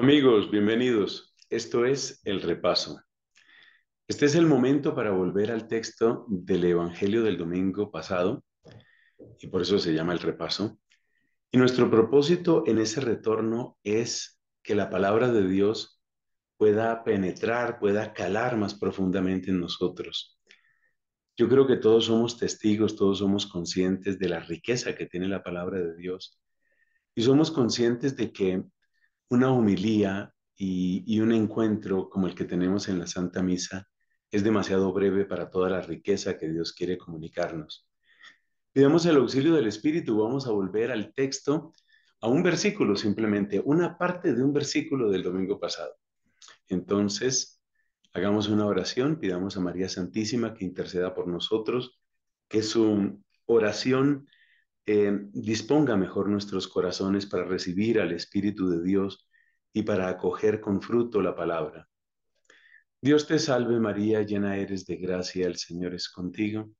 Amigos, bienvenidos. Esto es el repaso. Este es el momento para volver al texto del Evangelio del domingo pasado, y por eso se llama el repaso. Y nuestro propósito en ese retorno es que la palabra de Dios pueda penetrar, pueda calar más profundamente en nosotros. Yo creo que todos somos testigos, todos somos conscientes de la riqueza que tiene la palabra de Dios y somos conscientes de que una homilía y, un encuentro como el que tenemos en la Santa Misa es demasiado breve para toda la riqueza que Dios quiere comunicarnos. Pidamos el auxilio del Espíritu, vamos a volver al texto, a un versículo simplemente, una parte de un versículo del domingo pasado. Entonces, hagamos una oración, pidamos a María Santísima que interceda por nosotros, que su oración eh, disponga mejor nuestros corazones para recibir al Espíritu de Dios y para acoger con fruto la palabra. Dios te salve María, llena eres de gracia, el Señor es contigo.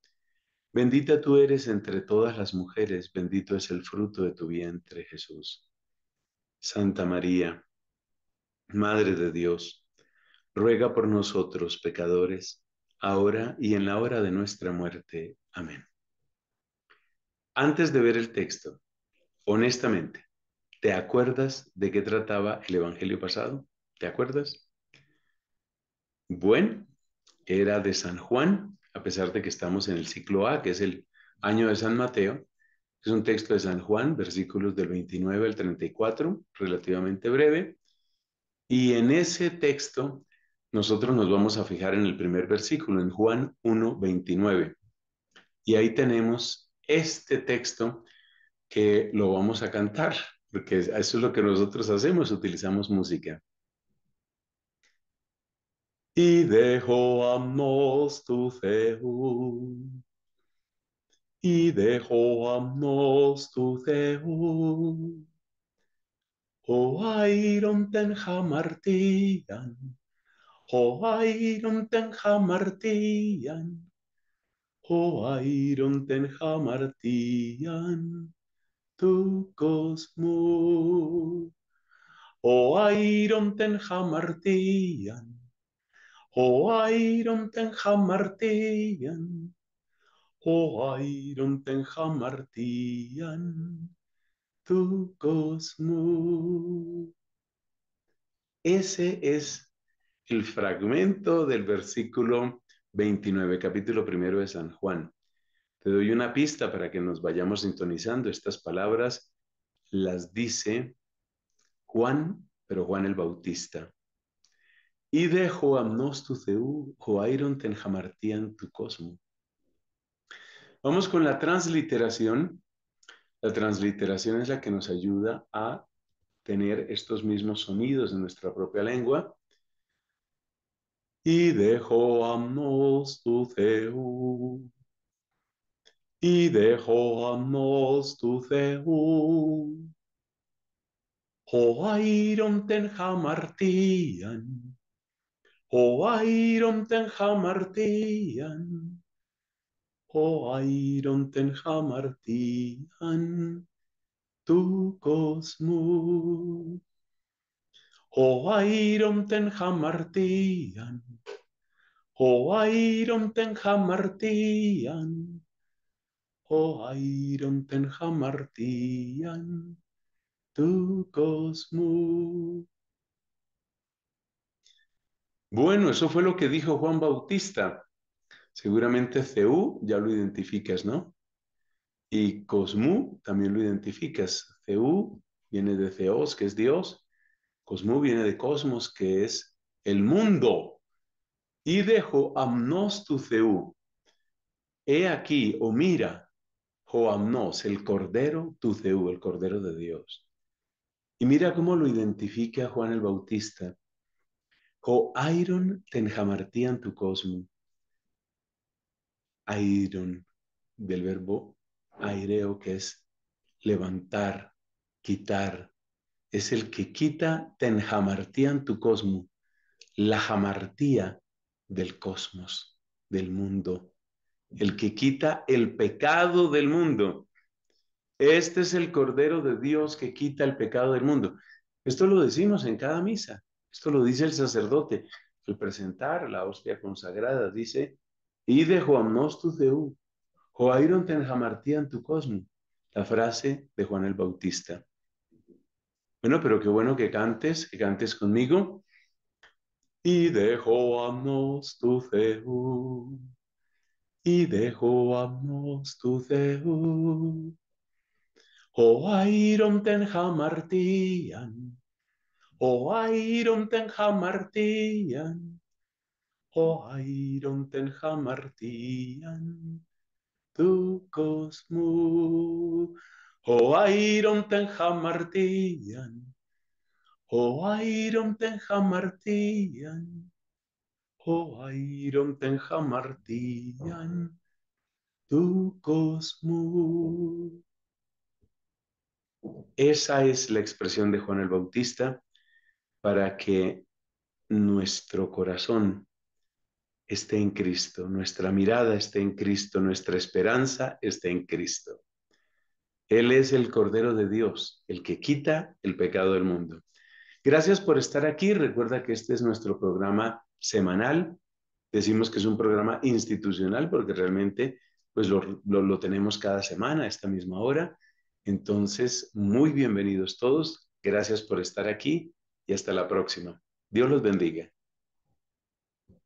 Bendita tú eres entre todas las mujeres, bendito es el fruto de tu vientre, Jesús. Santa María, Madre de Dios, ruega por nosotros pecadores, ahora y en la hora de nuestra muerte. Amén. Antes de ver el texto, honestamente, ¿te acuerdas de qué trataba el Evangelio pasado? ¿Te acuerdas? Bueno, era de San Juan, a pesar de que estamos en el ciclo A, que es el año de San Mateo. Es un texto de San Juan, versículos del 29 al 34, relativamente breve. Y en ese texto nosotros nos vamos a fijar en el primer versículo, en Juan 1, 29. Y ahí tenemos este texto que lo vamos a cantar, porque eso es lo que nosotros hacemos, utilizamos música. Y dejo a tu feú. y dejo a tu feú. o airon ten jamartian, o airon ten jamartían tu cosmo. ten airon O o ten jamartían tu cosmo. Ese es el fragmento del versículo 29, capítulo primero de San Juan. Te doy una pista para que nos vayamos sintonizando. Estas palabras las dice Juan, pero Juan el Bautista. Y de tu ten tu cosmo. Vamos con la transliteración. La transliteración es la que nos ayuda a tener estos mismos sonidos en nuestra propia lengua y dejó amnos tu ceu. y dejó amnos tu Zeus. Iron ten jamartian, Iron ten jamartian, Iron, ten jamartian, tu cosmos. O ten O O ten o O ten tenjamartían. Tu cosmo. Bueno, eso fue lo que dijo Juan Bautista. Seguramente Ceú ya lo identificas, ¿no? Y Cosmú también lo identificas. Ceú viene de Zeos, que es Dios, Cosmo viene de cosmos, que es el mundo. Y dejo amnos tu ceu. He aquí, o mira, amnos, el Cordero tu ceu, el Cordero de Dios. Y mira cómo lo identifica Juan el Bautista. Joairon tenjamartían tu cosmo. Airon, del verbo aireo, que es levantar, quitar, es el que quita tenjamartían tu cosmo, la jamartía del cosmos, del mundo, el que quita el pecado del mundo. Este es el Cordero de Dios que quita el pecado del mundo. Esto lo decimos en cada misa, esto lo dice el sacerdote al presentar la hostia consagrada, dice, y de Juan Nostus U, Joairon tenjamartían tu cosmo, la frase de Juan el Bautista. Bueno, pero qué bueno que cantes, que cantes conmigo. Y dejo nos tu ceu. Y dejo nos tu ceú O airon ten jamartían, O airon ten jamartían, O airon ten jamartían, Tu cosmos. O ten jamartian, o Oh, ten jamartian, tu cosmo. Esa es la expresión de Juan el Bautista para que nuestro corazón esté en Cristo, nuestra mirada esté en Cristo, nuestra esperanza esté en Cristo. Él es el Cordero de Dios, el que quita el pecado del mundo. Gracias por estar aquí. Recuerda que este es nuestro programa semanal. Decimos que es un programa institucional porque realmente pues lo, lo tenemos cada semana a esta misma hora. Entonces, muy bienvenidos todos. Gracias por estar aquí y hasta la próxima. Dios los bendiga.